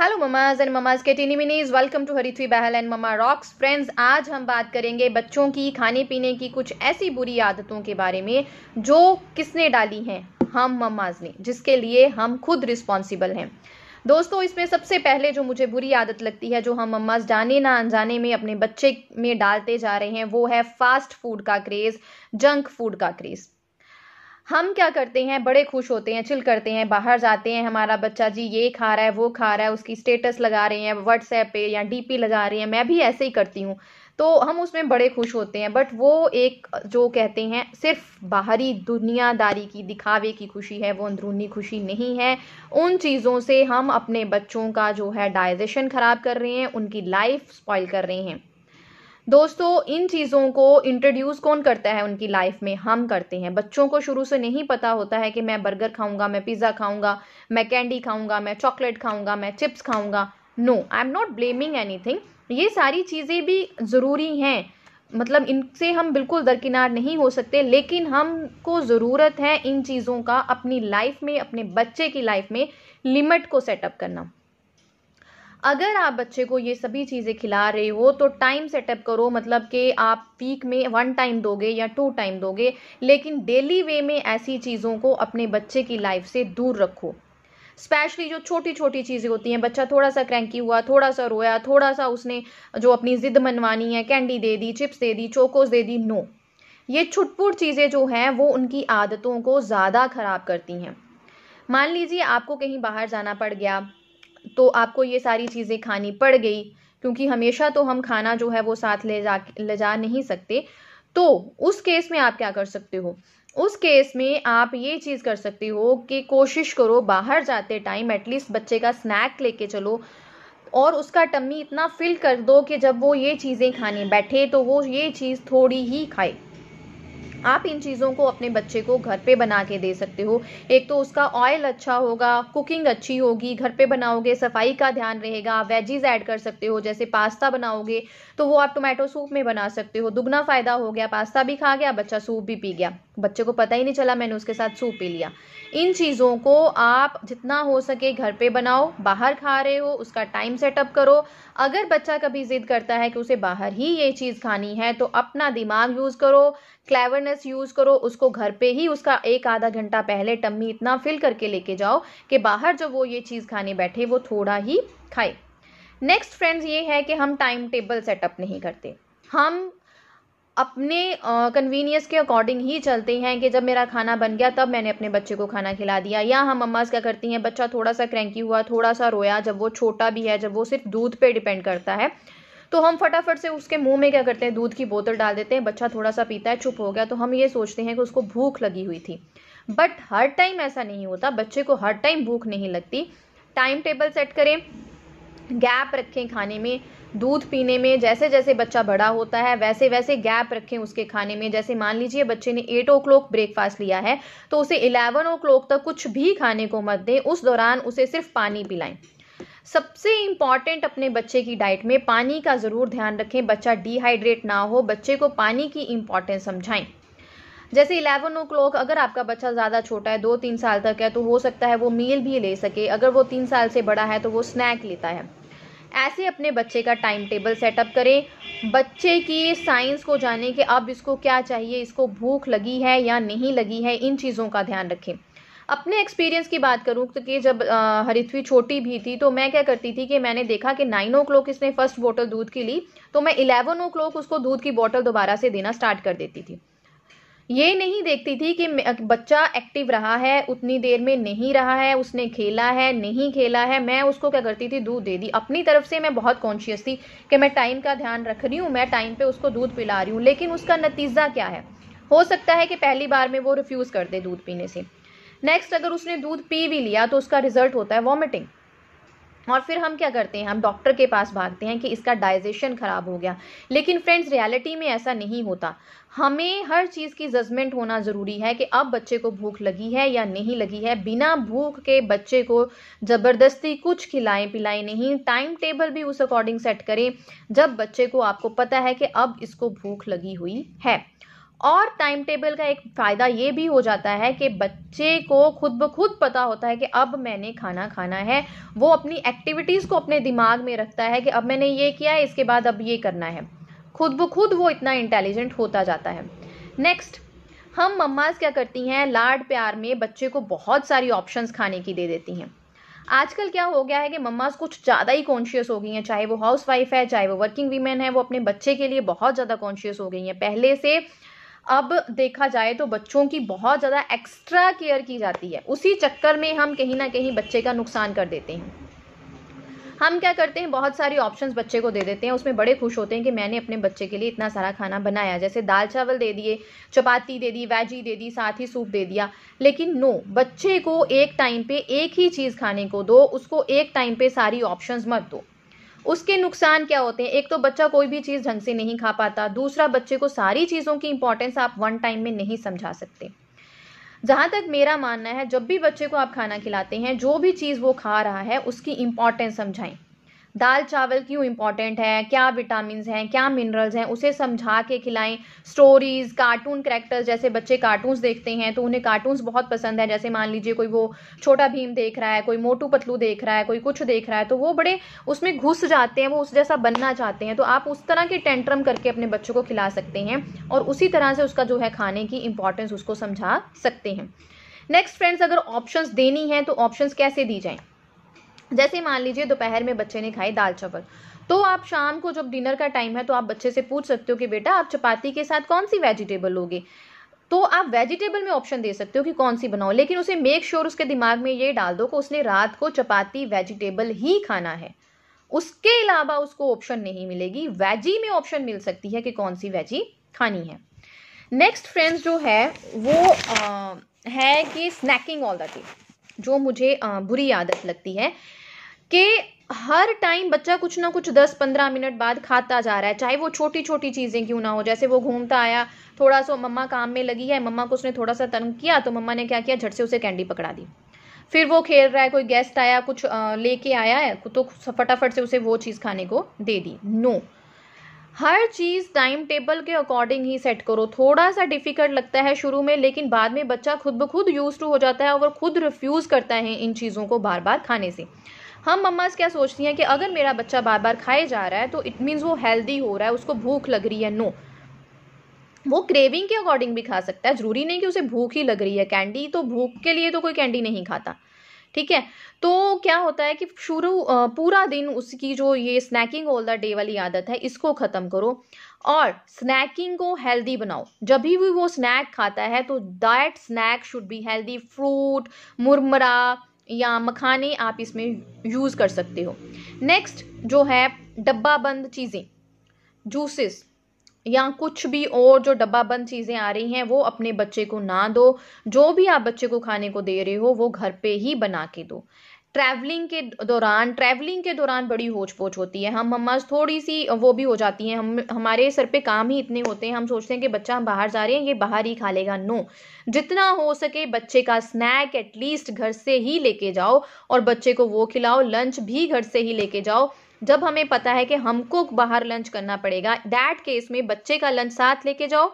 Hello mamas and mamas के teeny minis welcome to Harithvi Bahl and mama rocks friends आज हम बात करेंगे बच्चों की खाने पीने की कुछ ऐसी बुरी आदतों के बारे में जो किसने डाली हैं हम ममाज ने जिसके लिए हम खुद रिस्पॉन्सिबल हैं दोस्तों इसमें सबसे पहले जो मुझे बुरी आदत लगती है जो हम मम्मा जाने ना अनजाने में अपने बच्चे में डालते जा रहे हैं वो है फास्ट फूड का क्रेज़ जंक फूड का क्रेज़ हम क्या करते हैं बड़े खुश होते हैं चिल करते हैं बाहर जाते हैं हमारा बच्चा जी ये खा रहा है वो खा रहा है उसकी स्टेटस लगा रहे हैं व्हाट्सएप पे या डीपी लगा रहे हैं मैं भी ऐसे ही करती हूँ तो हम उसमें बड़े खुश होते हैं बट वो एक जो कहते हैं सिर्फ बाहरी दुनियादारी की दिखावे की खुशी है वो अंदरूनी खुशी नहीं है उन चीज़ों से हम अपने बच्चों का जो है डाइजेशन ख़राब कर रहे हैं उनकी लाइफ स्पॉइल कर रहे हैं दोस्तों इन चीज़ों को इंट्रोड्यूस कौन करता है उनकी लाइफ में हम करते हैं बच्चों को शुरू से नहीं पता होता है कि मैं बर्गर खाऊंगा मैं पिज़्ज़ा खाऊंगा मैं कैंडी खाऊंगा मैं चॉकलेट खाऊंगा मैं चिप्स खाऊंगा no I am not blaming any ये सारी चीज़ें भी ज़रूरी हैं मतलब इनसे हम बिल्कुल दरकिनार नहीं हो सकते लेकिन हमको ज़रूरत है इन चीज़ों का अपनी लाइफ में अपने बच्चे की लाइफ में लिमिट को सेटअप करना अगर आप बच्चे को ये सभी चीज़ें खिला रहे हो तो टाइम सेटअप करो मतलब कि आप वीक में वन टाइम दोगे या टू टाइम दोगे लेकिन डेली वे में ऐसी चीज़ों को अपने बच्चे की लाइफ से दूर रखो स्पेशली जो छोटी छोटी चीज़ें होती हैं बच्चा थोड़ा सा क्रैंकी हुआ थोड़ा सा रोया थोड़ा सा उसने जो अपनी ज़िद मनवानी है कैंडी दे दी चिप्स दे दी चोकोस दे दी नो ये छुटपुट चीज़ें जो हैं वो उनकी आदतों को ज़्यादा ख़राब करती हैं मान लीजिए आपको कहीं बाहर जाना पड़ गया तो आपको ये सारी चीज़ें खानी पड़ गई क्योंकि हमेशा तो हम खाना जो है वो साथ ले जा ले जा नहीं सकते तो उस केस में आप क्या कर सकते हो उस केस में आप ये चीज़ कर सकते हो कि कोशिश करो बाहर जाते टाइम एटलीस्ट बच्चे का स्नैक लेके चलो और उसका टम्मी इतना फिल कर दो कि जब वो ये चीज़ें खाने बैठे तो वो ये चीज़ थोड़ी ही खाए आप इन चीज़ों को अपने बच्चे को घर पे बना के दे सकते हो एक तो उसका ऑयल अच्छा होगा कुकिंग अच्छी होगी घर पे बनाओगे सफाई का ध्यान रहेगा वेजीज ऐड कर सकते हो जैसे पास्ता बनाओगे तो वो आप टोमेटो सूप में बना सकते हो दुगना फ़ायदा हो गया पास्ता भी खा गया बच्चा सूप भी पी गया बच्चे को पता ही नहीं चला मैंने उसके साथ सूप पी लिया इन चीज़ों को आप जितना हो सके घर पे बनाओ बाहर खा रहे हो उसका टाइम सेटअप करो अगर बच्चा कभी ज़िद करता है कि उसे बाहर ही ये चीज़ खानी है तो अपना दिमाग यूज़ करो क्लेवरनेस यूज़ करो उसको घर पे ही उसका एक आधा घंटा पहले टम्मी इतना फिल करके लेके जाओ कि बाहर जब वो ये चीज़ खाने बैठे वो थोड़ा ही खाए नेक्स्ट फ्रेंड्स ये है कि हम टाइम टेबल सेटअप नहीं करते हम अपने कन्वीनियंस के अकॉर्डिंग ही चलते हैं कि जब मेरा खाना बन गया तब मैंने अपने बच्चे को खाना खिला दिया या हम अम्मा क्या करती हैं बच्चा थोड़ा सा क्रैंकी हुआ थोड़ा सा रोया जब वो छोटा भी है जब वो सिर्फ दूध पे डिपेंड करता है तो हम फटाफट से उसके मुंह में क्या करते हैं दूध की बोतल डाल देते हैं बच्चा थोड़ा सा पीता है चुप हो गया तो हम ये सोचते हैं कि उसको भूख लगी हुई थी बट हर टाइम ऐसा नहीं होता बच्चे को हर टाइम भूख नहीं लगती टाइम टेबल सेट करें गैप रखें खाने में दूध पीने में जैसे जैसे बच्चा बड़ा होता है वैसे वैसे गैप रखें उसके खाने में जैसे मान लीजिए बच्चे ने एट ओ क्लॉक ब्रेकफास्ट लिया है तो उसे इलेवन ओ क्लॉक तक कुछ भी खाने को मत दें उस दौरान उसे सिर्फ पानी पिलाएं सबसे इम्पॉर्टेंट अपने बच्चे की डाइट में पानी का ज़रूर ध्यान रखें बच्चा डिहाइड्रेट ना हो बच्चे को पानी की इम्पॉर्टेंस समझाएं जैसे इलेवन ओ क्लॉक अगर आपका बच्चा ज़्यादा छोटा है दो तीन साल तक है तो हो सकता है वो मील भी ले सके अगर वो तीन साल से बड़ा है तो वो स्नैक लेता है ऐसे अपने बच्चे का टाइम टेबल सेटअप करें बच्चे की साइंस को जाने कि अब इसको क्या चाहिए इसको भूख लगी है या नहीं लगी है इन चीज़ों का ध्यान रखें अपने एक्सपीरियंस की बात करूँ तो कि जब हरिथवी छोटी भी थी तो मैं क्या करती थी कि मैंने देखा कि नाइन ओ क्लॉक इसने फर्स्ट बोतल दूध की ली तो मैं इलेवन ओ क्लॉक उसको दूध की बोतल दोबारा से देना स्टार्ट कर देती थी ये नहीं देखती थी कि बच्चा एक्टिव रहा है उतनी देर में नहीं रहा है उसने खेला है नहीं खेला है मैं उसको क्या करती थी दूध दे दी अपनी तरफ से मैं बहुत कॉन्शियस थी कि मैं टाइम का ध्यान रख रही हूँ मैं टाइम पे उसको दूध पिला रही हूँ लेकिन उसका नतीजा क्या है हो सकता है कि पहली बार में वो रिफ्यूज़ कर दे दूध पीने से नेक्स्ट अगर उसने दूध पी भी लिया तो उसका रिजल्ट होता है वॉमिटिंग और फिर हम क्या करते हैं हम डॉक्टर के पास भागते हैं कि इसका डाइजेशन ख़राब हो गया लेकिन फ्रेंड्स रियलिटी में ऐसा नहीं होता हमें हर चीज़ की जजमेंट होना ज़रूरी है कि अब बच्चे को भूख लगी है या नहीं लगी है बिना भूख के बच्चे को ज़बरदस्ती कुछ खिलाएं पिलाएं नहीं टाइम टेबल भी उस अकॉर्डिंग सेट करें जब बच्चे को आपको पता है कि अब इसको भूख लगी हुई है और टाइम टेबल का एक फ़ायदा ये भी हो जाता है कि बच्चे को खुद ब खुद पता होता है कि अब मैंने खाना खाना है वो अपनी एक्टिविटीज़ को अपने दिमाग में रखता है कि अब मैंने ये किया है इसके बाद अब ये करना है खुद ब खुद वो इतना इंटेलिजेंट होता जाता है नेक्स्ट हम मम्माज क्या करती हैं लाड प्यार में बच्चे को बहुत सारी ऑप्शंस खाने की दे देती हैं आजकल क्या हो गया है कि मम्माज कुछ ज़्यादा ही कॉन्शियस हो गई हैं चाहे वो हाउस वाइफ है चाहे वो वर्किंग वीमेन है वो अपने बच्चे के लिए बहुत ज़्यादा कॉन्शियस हो गई हैं पहले से अब देखा जाए तो बच्चों की बहुत ज़्यादा एक्स्ट्रा केयर की जाती है उसी चक्कर में हम कहीं ना कहीं बच्चे का नुकसान कर देते हैं हम क्या करते हैं बहुत सारी ऑप्शंस बच्चे को दे देते हैं उसमें बड़े खुश होते हैं कि मैंने अपने बच्चे के लिए इतना सारा खाना बनाया जैसे दाल चावल दे दिए चपाती दे दी वैजी दे दी साथ ही सूप दे दिया लेकिन नो बच्चे को एक टाइम पे एक ही चीज़ खाने को दो उसको एक टाइम पे सारी ऑप्शंस मत दो उसके नुकसान क्या होते हैं एक तो बच्चा कोई भी चीज़ ढंग से नहीं खा पाता दूसरा बच्चे को सारी चीज़ों की इंपॉर्टेंस आप वन टाइम में नहीं समझा सकते जहाँ तक मेरा मानना है जब भी बच्चे को आप खाना खिलाते हैं जो भी चीज़ वो खा रहा है उसकी इंपॉर्टेंस समझाएं दाल चावल क्यों इंपॉर्टेंट है क्या विटामिन हैं क्या मिनरल्स हैं उसे समझा के खिलाएं स्टोरीज कार्टून करेक्टर्स जैसे बच्चे कार्टून्स देखते हैं तो उन्हें कार्टून्स बहुत पसंद है जैसे मान लीजिए कोई वो छोटा भीम देख रहा है कोई मोटू पतलू देख रहा है कोई कुछ देख रहा है तो वो बड़े उसमें घुस जाते हैं वो उस जैसा बनना चाहते हैं तो आप उस तरह के टेंट्रम करके अपने बच्चों को खिला सकते हैं और उसी तरह से उसका जो है खाने की इंपॉर्टेंस उसको समझा सकते हैं नेक्स्ट फ्रेंड्स अगर ऑप्शंस देनी है तो ऑप्शंस कैसे दी जाएं जैसे मान लीजिए दोपहर में बच्चे ने खाई दाल चावल तो आप शाम को जब डिनर का टाइम है तो आप बच्चे से पूछ सकते हो कि बेटा आप चपाती के साथ कौन सी वेजिटेबल लोगे तो आप वेजिटेबल में ऑप्शन दे सकते हो कि कौन सी बनाओ लेकिन उसे मेक श्योर sure उसके दिमाग में ये डाल दो कि उसने रात को चपाती वेजिटेबल ही खाना है उसके अलावा उसको ऑप्शन नहीं मिलेगी वेजी में ऑप्शन मिल सकती है कि कौन सी वेजी खानी है नेक्स्ट फ्रेंड्स जो है वो आ, है कि स्नैकिंग ऑल द टाइम जो मुझे बुरी आदत लगती है कि हर टाइम बच्चा कुछ ना कुछ दस पंद्रह मिनट बाद खाता जा रहा है चाहे वो छोटी छोटी चीज़ें क्यों ना हो जैसे वो घूमता आया थोड़ा सा मम्मा काम में लगी है मम्मा को उसने थोड़ा सा तंग किया तो मम्मा ने क्या किया झट से उसे कैंडी पकड़ा दी फिर वो खेल रहा है कोई गेस्ट आया कुछ लेके आया है तो फटाफट से उसे वो चीज़ खाने को दे दी नो no. हर चीज़ टाइम टेबल के अकॉर्डिंग ही सेट करो थोड़ा सा डिफिकल्ट लगता है शुरू में लेकिन बाद में बच्चा खुद ब खुद यूज टू हो जाता है और खुद रिफ्यूज़ करता है इन चीज़ों को बार बार खाने से हम मम्माज क्या सोचती हैं कि अगर मेरा बच्चा बार बार खाए जा रहा है तो इट मीन्स वो हेल्दी हो रहा है उसको भूख लग रही है नो वो क्रेविंग के अकॉर्डिंग भी खा सकता है ज़रूरी नहीं कि उसे भूख ही लग रही है कैंडी तो भूख के लिए तो कोई कैंडी नहीं खाता ठीक है तो क्या होता है कि शुरू पूरा दिन उसकी जो ये स्नैकिंग ऑल द डे वाली आदत है इसको ख़त्म करो और स्नैकिंग को हेल्दी बनाओ जब भी वो स्नैक खाता है तो diet snack should be healthy fruit मुरमरा या मखाने आप इसमें यूज़ कर सकते हो नेक्स्ट जो है डब्बा बंद चीज़ें जूसेस या कुछ भी और जो डब्बा बंद चीज़ें आ रही हैं वो अपने बच्चे को ना दो जो भी आप बच्चे को खाने को दे रहे हो वो घर पे ही बना के दो ट्रैवलिंग के दौरान ट्रैवलिंग के दौरान बड़ी होच पोच होती है हम मम्माज थोड़ी सी वो भी हो जाती हैं हम हमारे सर पे काम ही इतने होते हैं हम सोचते हैं कि बच्चा हम बाहर जा रहे हैं ये बाहर ही खा लेगा नो जितना हो सके बच्चे का स्नैक एटलीस्ट घर से ही लेके जाओ और बच्चे को वो खिलाओ लंच भी घर से ही लेके जाओ जब हमें पता है कि हमको बाहर लंच करना पड़ेगा दैट केस में बच्चे का लंच साथ लेके जाओ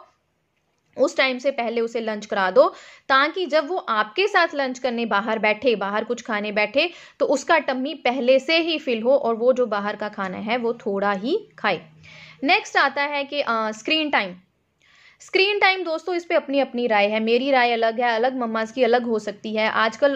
उस टाइम से पहले उसे लंच करा दो ताकि जब वो आपके साथ लंच करने बाहर बैठे बाहर कुछ खाने बैठे तो उसका टम्मी पहले से ही फिल हो और वो जो बाहर का खाना है वो थोड़ा ही खाए नेक्स्ट आता है कि स्क्रीन टाइम स्क्रीन टाइम दोस्तों इस पर अपनी अपनी राय है मेरी राय अलग है अलग मम्माज की अलग हो सकती है आजकल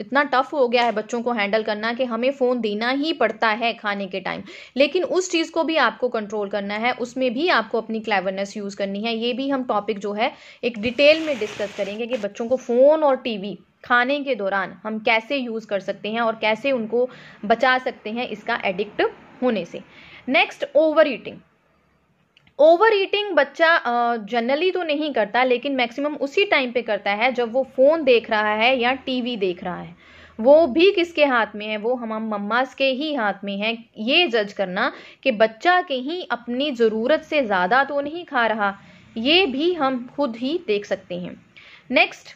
इतना टफ हो गया है बच्चों को हैंडल करना कि हमें फ़ोन देना ही पड़ता है खाने के टाइम लेकिन उस चीज़ को भी आपको कंट्रोल करना है उसमें भी आपको अपनी क्लेवरनेस यूज़ करनी है ये भी हम टॉपिक जो है एक डिटेल में डिस्कस करेंगे कि बच्चों को फ़ोन और टी खाने के दौरान हम कैसे यूज़ कर सकते हैं और कैसे उनको बचा सकते हैं इसका एडिक्ट होने से next over eating over eating बच्चा जनरली तो नहीं करता लेकिन मैक्सिमम उसी टाइम पे करता है जब वो फ़ोन देख रहा है या टीवी देख रहा है वो भी किसके हाथ में है वो हम मम्मास के ही हाथ में है ये जज करना कि बच्चा कहीं अपनी ज़रूरत से ज़्यादा तो नहीं खा रहा ये भी हम खुद ही देख सकते हैं नेक्स्ट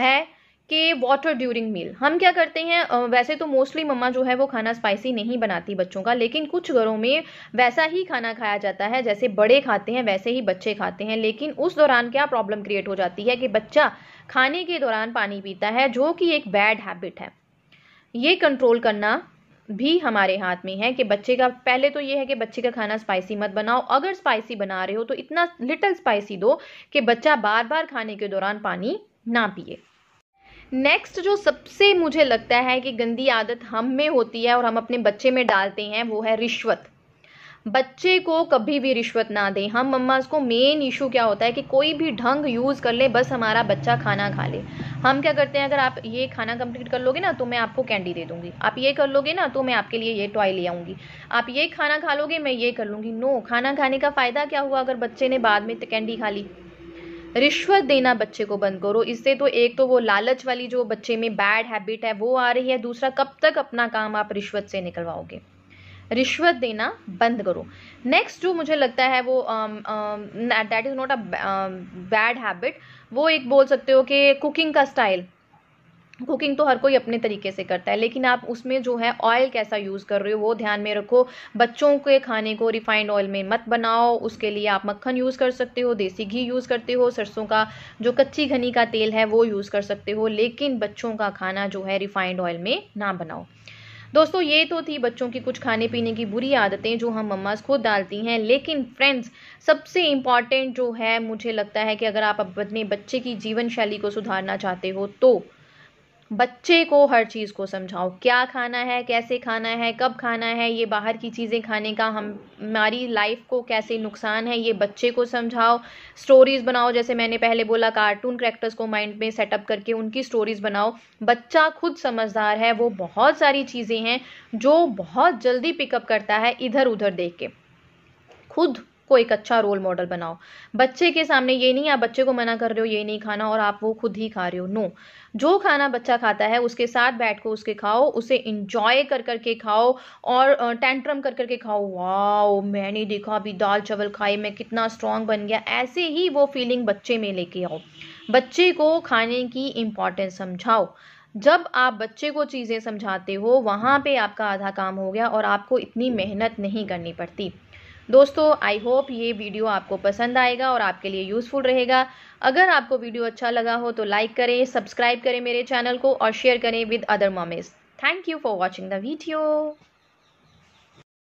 है कि वाटर ड्यूरिंग मील हम क्या करते हैं वैसे तो मोस्टली मम्मा जो है वो खाना स्पाइसी नहीं बनाती बच्चों का लेकिन कुछ घरों में वैसा ही खाना खाया जाता है जैसे बड़े खाते हैं वैसे ही बच्चे खाते हैं लेकिन उस दौरान क्या प्रॉब्लम क्रिएट हो जाती है कि बच्चा खाने के दौरान पानी पीता है जो कि एक बैड हैबिट है ये कंट्रोल करना भी हमारे हाथ में है कि बच्चे का पहले तो ये है कि बच्चे का खाना स्पाइसी मत बनाओ अगर स्पाइसी बना रहे हो तो इतना लिटल स्पाइसी दो कि बच्चा बार बार खाने के दौरान पानी ना पिए नेक्स्ट जो सबसे मुझे लगता है कि गंदी आदत हम में होती है और हम अपने बच्चे में डालते हैं वो है रिश्वत बच्चे को कभी भी रिश्वत ना दें हम मम्माज को मेन इशू क्या होता है कि कोई भी ढंग यूज़ कर ले बस हमारा बच्चा खाना खा ले हम क्या करते हैं अगर आप ये खाना कंप्लीट कर लोगे ना तो मैं आपको कैंडी दे दूंगी आप ये कर लोगे ना तो मैं आपके लिए ये टॉय ले आऊँगी आप ये खाना खा लोगे मैं ये कर लूँगी नो खाना खाने का फ़ायदा क्या हुआ अगर बच्चे ने बाद में कैंडी खा ली रिश्वत देना बच्चे को बंद करो इससे तो एक तो वो लालच वाली जो बच्चे में बैड हैबिट है वो आ रही है दूसरा कब तक अपना काम आप रिश्वत से निकलवाओगे रिश्वत देना बंद करो नेक्स्ट जो मुझे लगता है वो that is not a bad habit वो एक बोल सकते हो कि कुकिंग का स्टाइल कुकिंग तो हर कोई अपने तरीके से करता है लेकिन आप उसमें जो है ऑयल कैसा यूज़ कर रहे हो वो ध्यान में रखो बच्चों के खाने को रिफाइंड ऑयल में मत बनाओ उसके लिए आप मक्खन यूज़ कर सकते हो देसी घी यूज़ करते हो सरसों का जो कच्ची घनी का तेल है वो यूज़ कर सकते हो लेकिन बच्चों का खाना जो है रिफाइंड ऑयल में ना बनाओ दोस्तों ये तो थी बच्चों की कुछ खाने पीने की बुरी आदतें जो हम मम्मा खुद डालती हैं लेकिन फ्रेंड्स सबसे इम्पॉर्टेंट जो है मुझे लगता है कि अगर आप अपने बच्चे की जीवन शैली को सुधारना चाहते हो तो बच्चे को हर चीज़ को समझाओ क्या खाना है कैसे खाना है कब खाना है ये बाहर की चीज़ें खाने का हम हमारी लाइफ को कैसे नुकसान है ये बच्चे को समझाओ स्टोरीज़ बनाओ जैसे मैंने पहले बोला कार्टून करेक्टर्स को माइंड में सेटअप करके उनकी स्टोरीज़ बनाओ बच्चा खुद समझदार है वो बहुत सारी चीज़ें हैं जो बहुत जल्दी पिकअप करता है इधर उधर देख के खुद को एक अच्छा रोल मॉडल बनाओ बच्चे के सामने ये नहीं आप बच्चे को मना कर रहे हो ये नहीं खाना और आप वो खुद ही खा रहे हो नो जो खाना बच्चा खाता है उसके साथ बैठ कर उसके खाओ उसे इंजॉय कर करके खाओ और टेंट्रम कर करके खाओ वाओ मैंने देखा अभी दाल चावल खाए मैं कितना स्ट्रांग बन गया ऐसे ही वो फीलिंग बच्चे में लेके आओ बच्चे को खाने की इम्पोर्टेंस समझाओ जब आप बच्चे को चीज़ें समझाते हो वहाँ पे आपका आधा काम हो गया और आपको इतनी मेहनत नहीं करनी पड़ती दोस्तों आई होप ये वीडियो आपको पसंद आएगा और आपके लिए यूज़फुल रहेगा अगर आपको वीडियो अच्छा लगा हो तो लाइक करें सब्सक्राइब करें मेरे चैनल को और शेयर करें with other mommies thank you for watching the video